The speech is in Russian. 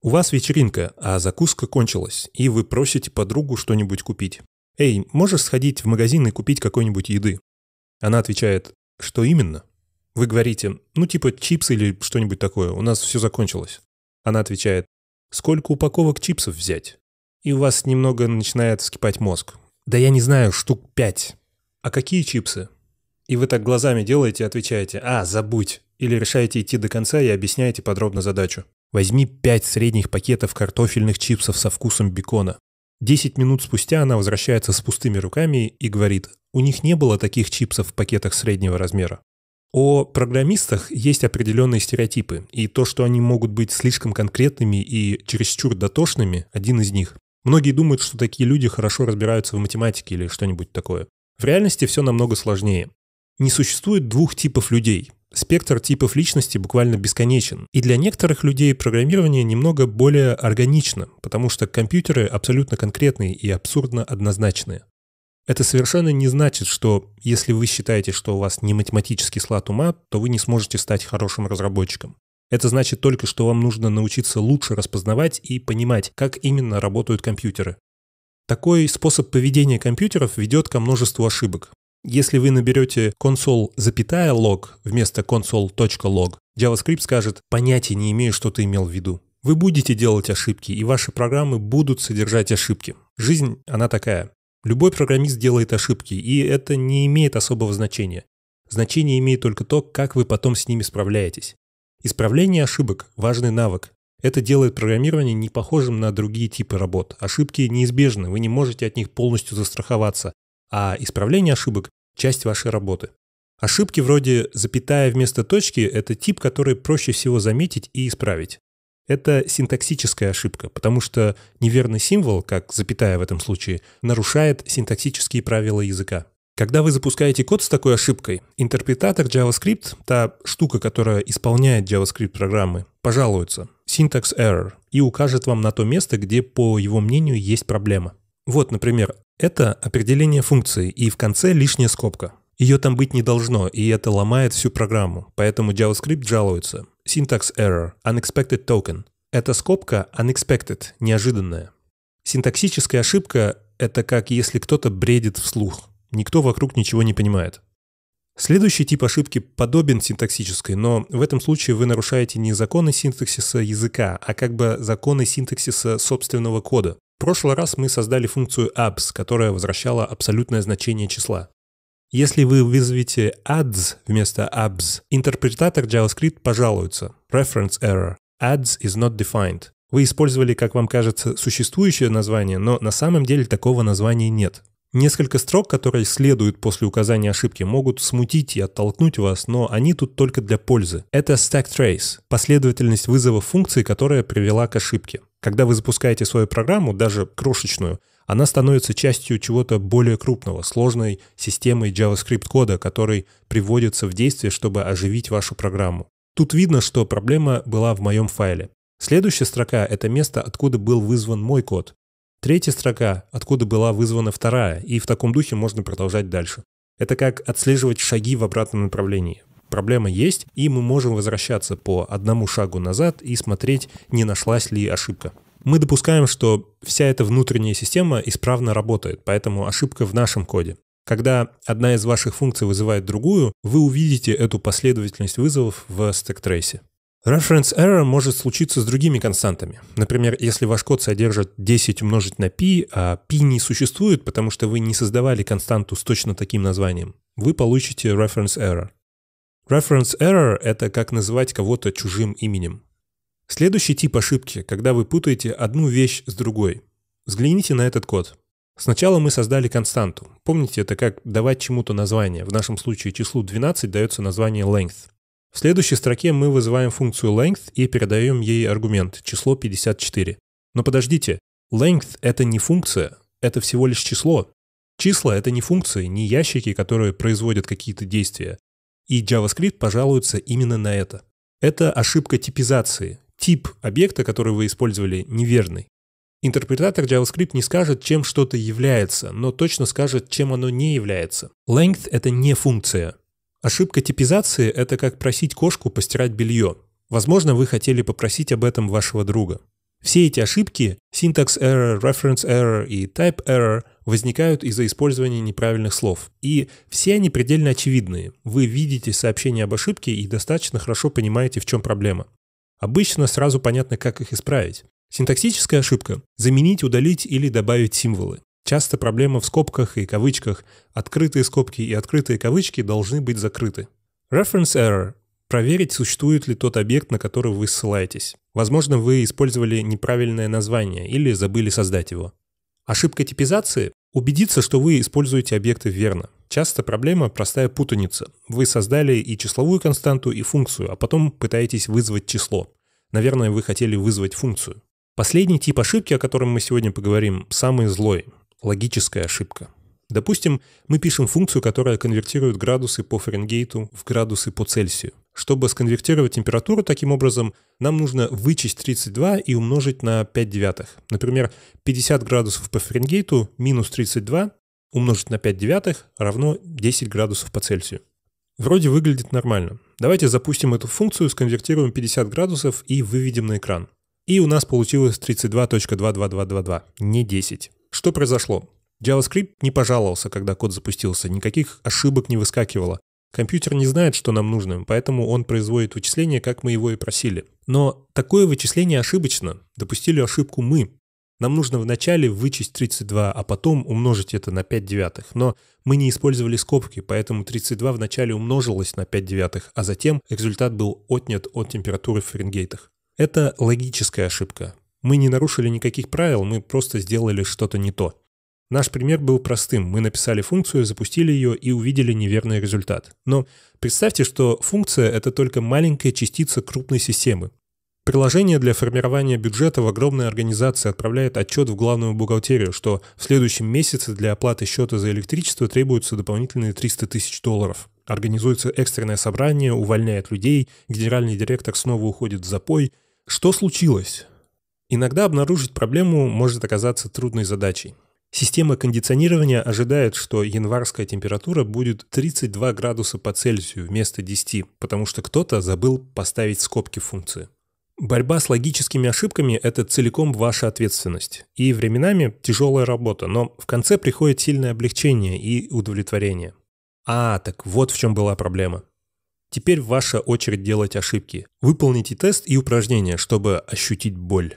У вас вечеринка, а закуска кончилась, и вы просите подругу что-нибудь купить. «Эй, можешь сходить в магазин и купить какой-нибудь еды?» Она отвечает, «Что именно?» Вы говорите, «Ну типа чипсы или что-нибудь такое, у нас все закончилось». Она отвечает, «Сколько упаковок чипсов взять?» И у вас немного начинает вскипать мозг. «Да я не знаю, штук пять». «А какие чипсы?» И вы так глазами делаете и отвечаете, «А, забудь!» Или решаете идти до конца и объясняете подробно задачу. Возьми пять средних пакетов картофельных чипсов со вкусом бекона. Десять минут спустя она возвращается с пустыми руками и говорит, у них не было таких чипсов в пакетах среднего размера. О программистах есть определенные стереотипы, и то, что они могут быть слишком конкретными и чересчур дотошными, один из них. Многие думают, что такие люди хорошо разбираются в математике или что-нибудь такое. В реальности все намного сложнее. Не существует двух типов людей. Спектр типов личности буквально бесконечен. И для некоторых людей программирование немного более органично, потому что компьютеры абсолютно конкретные и абсурдно однозначные. Это совершенно не значит, что если вы считаете, что у вас не математический слад ума, то вы не сможете стать хорошим разработчиком. Это значит только, что вам нужно научиться лучше распознавать и понимать, как именно работают компьютеры. Такой способ поведения компьютеров ведет ко множеству ошибок. Если вы наберете console запятая log вместо console.log, JavaScript скажет «понятия не имею, что ты имел в виду». Вы будете делать ошибки, и ваши программы будут содержать ошибки. Жизнь, она такая. Любой программист делает ошибки, и это не имеет особого значения. Значение имеет только то, как вы потом с ними справляетесь. Исправление ошибок – важный навык. Это делает программирование не похожим на другие типы работ. Ошибки неизбежны, вы не можете от них полностью застраховаться а исправление ошибок – часть вашей работы. Ошибки вроде запятая вместо точки – это тип, который проще всего заметить и исправить. Это синтаксическая ошибка, потому что неверный символ, как запятая в этом случае, нарушает синтаксические правила языка. Когда вы запускаете код с такой ошибкой, интерпретатор JavaScript, та штука, которая исполняет JavaScript программы, пожалуется syntax error и укажет вам на то место, где, по его мнению, есть проблема. Вот, например, это определение функции и в конце лишняя скобка. Ее там быть не должно, и это ломает всю программу, поэтому JavaScript жалуется. Syntax error, unexpected token. Эта скобка unexpected, неожиданная. Синтаксическая ошибка – это как если кто-то бредит вслух. Никто вокруг ничего не понимает. Следующий тип ошибки подобен синтаксической, но в этом случае вы нарушаете не законы синтаксиса языка, а как бы законы синтаксиса собственного кода. В прошлый раз мы создали функцию abs, которая возвращала абсолютное значение числа. Если вы вызовете adds вместо abs, интерпретатор JavaScript пожалуется. Reference error. Adds is not defined. Вы использовали, как вам кажется, существующее название, но на самом деле такого названия нет. Несколько строк, которые следуют после указания ошибки, могут смутить и оттолкнуть вас, но они тут только для пользы. Это stack trace – последовательность вызова функции, которая привела к ошибке. Когда вы запускаете свою программу, даже крошечную, она становится частью чего-то более крупного, сложной системы JavaScript-кода, который приводится в действие, чтобы оживить вашу программу. Тут видно, что проблема была в моем файле. Следующая строка — это место, откуда был вызван мой код. Третья строка — откуда была вызвана вторая, и в таком духе можно продолжать дальше. Это как отслеживать шаги в обратном направлении проблема есть, и мы можем возвращаться по одному шагу назад и смотреть, не нашлась ли ошибка. Мы допускаем, что вся эта внутренняя система исправно работает, поэтому ошибка в нашем коде. Когда одна из ваших функций вызывает другую, вы увидите эту последовательность вызовов в стэк-трейсе. Reference error может случиться с другими константами. Например, если ваш код содержит 10 умножить на π, а π не существует, потому что вы не создавали константу с точно таким названием, вы получите reference error. Reference error – это как называть кого-то чужим именем. Следующий тип ошибки, когда вы путаете одну вещь с другой. Взгляните на этот код. Сначала мы создали константу. Помните, это как давать чему-то название. В нашем случае числу 12 дается название length. В следующей строке мы вызываем функцию length и передаем ей аргумент, число 54. Но подождите, length — это не функция, это всего лишь число. Числа — это не функции, не ящики, которые производят какие-то действия. И JavaScript пожалуются именно на это. Это ошибка типизации. Тип объекта, который вы использовали, неверный. Интерпретатор JavaScript не скажет, чем что-то является, но точно скажет, чем оно не является. Length — это не функция. Ошибка типизации — это как просить кошку постирать белье. Возможно, вы хотели попросить об этом вашего друга. Все эти ошибки – syntax error, reference error и type error – возникают из-за использования неправильных слов. И все они предельно очевидные. Вы видите сообщение об ошибке и достаточно хорошо понимаете, в чем проблема. Обычно сразу понятно, как их исправить. Синтаксическая ошибка – заменить, удалить или добавить символы. Часто проблема в скобках и кавычках. Открытые скобки и открытые кавычки должны быть закрыты. Reference error проверить, существует ли тот объект, на который вы ссылаетесь. Возможно, вы использовали неправильное название или забыли создать его. Ошибка типизации – убедиться, что вы используете объекты верно. Часто проблема – простая путаница. Вы создали и числовую константу, и функцию, а потом пытаетесь вызвать число. Наверное, вы хотели вызвать функцию. Последний тип ошибки, о котором мы сегодня поговорим, самый злой – логическая ошибка. Допустим, мы пишем функцию, которая конвертирует градусы по Фаренгейту в градусы по Цельсию – чтобы сконвектировать температуру таким образом, нам нужно вычесть 32 и умножить на 5 девятых. Например, 50 градусов по Фаренгейту минус 32 умножить на 5 девятых равно 10 градусов по Цельсию. Вроде выглядит нормально. Давайте запустим эту функцию, сконвертируем 50 градусов и выведем на экран. И у нас получилось 32.22222, не 10. Что произошло? JavaScript не пожаловался, когда код запустился, никаких ошибок не выскакивало. Компьютер не знает, что нам нужно, поэтому он производит вычисление, как мы его и просили. Но такое вычисление ошибочно. Допустили ошибку мы. Нам нужно вначале вычесть 32, а потом умножить это на 5 девятых. Но мы не использовали скобки, поэтому 32 вначале умножилось на 5 девятых, а затем результат был отнят от температуры в Фаренгейтах. Это логическая ошибка. Мы не нарушили никаких правил, мы просто сделали что-то не то. Наш пример был простым. Мы написали функцию, запустили ее и увидели неверный результат. Но представьте, что функция — это только маленькая частица крупной системы. Приложение для формирования бюджета в огромной организации отправляет отчет в главную бухгалтерию, что в следующем месяце для оплаты счета за электричество требуются дополнительные 300 тысяч долларов. Организуется экстренное собрание, увольняет людей, генеральный директор снова уходит в запой. Что случилось? Иногда обнаружить проблему может оказаться трудной задачей. Система кондиционирования ожидает, что январская температура будет 32 градуса по Цельсию вместо 10, потому что кто-то забыл поставить скобки функции. Борьба с логическими ошибками – это целиком ваша ответственность. И временами тяжелая работа, но в конце приходит сильное облегчение и удовлетворение. А, так вот в чем была проблема. Теперь ваша очередь делать ошибки. Выполните тест и упражнения, чтобы ощутить боль.